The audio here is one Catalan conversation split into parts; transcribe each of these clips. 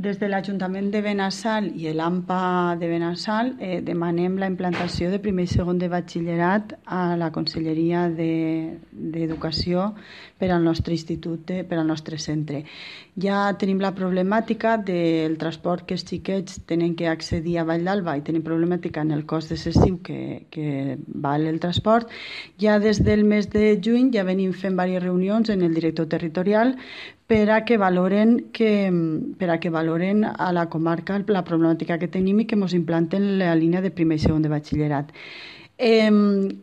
Des de l'Ajuntament de Benassal i l'AMPA de Benassal eh, demanem la implantació de primer i segon de batxillerat a la Conselleria d'Educació de, per al nostre institut, eh, per al nostre centre. Ja tenim la problemàtica del transport que els xiquets tenen que accedir a Vall d'Alba i tenim problemàtica en el cost excessiu que, que val el transport. Ja des del mes de juny ja venim fent diverses reunions en el director territorial per a que valoren que, per a que valoren valoren a la comarca la problemàtica que tenim i que ens implanten la línia de primer i segon de batxillerat. Hem,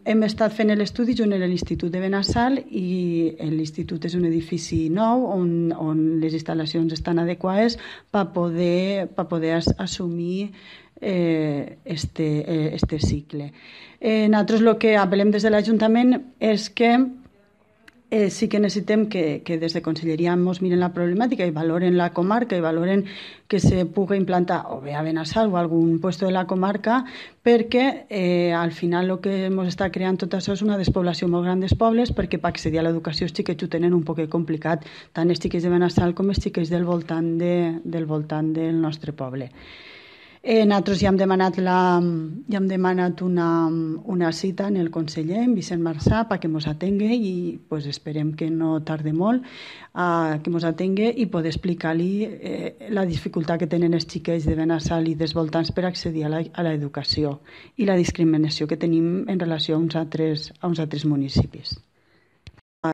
hem estat fent l'estudi junt a l'Institut de Benassal i l'Institut és un edifici nou on, on les instal·lacions estan adequades per poder, per poder as, assumir eh, este, eh, este cicle. Eh, nosaltres el que apel·lem des de l'Ajuntament és que eh, sí que necessitem que, que des de Conselleria ens miren la problemàtica i valoren la comarca i valoren que se pugui implantar o bé a Benassal o a algun lloc de la comarca perquè eh, al final el que ens està creant tot això és una despoblació molt gran dels pobles perquè per accedir a l'educació els xiquets ho tenen un poc complicat, tant els xiquets de Benassal com els xiquets del voltant, de, del, voltant del nostre poble. Eh, nosaltres ja hem demanat, la, ja hem demanat una, una cita en el conseller, en Vicent Marçà, perquè ens atengui i pues, esperem que no tarde molt a, eh, que ens atengui i poder explicar-li eh, la dificultat que tenen els xiquets de Benassal i dels voltants per accedir a l'educació i la discriminació que tenim en relació a uns altres, a uns altres municipis.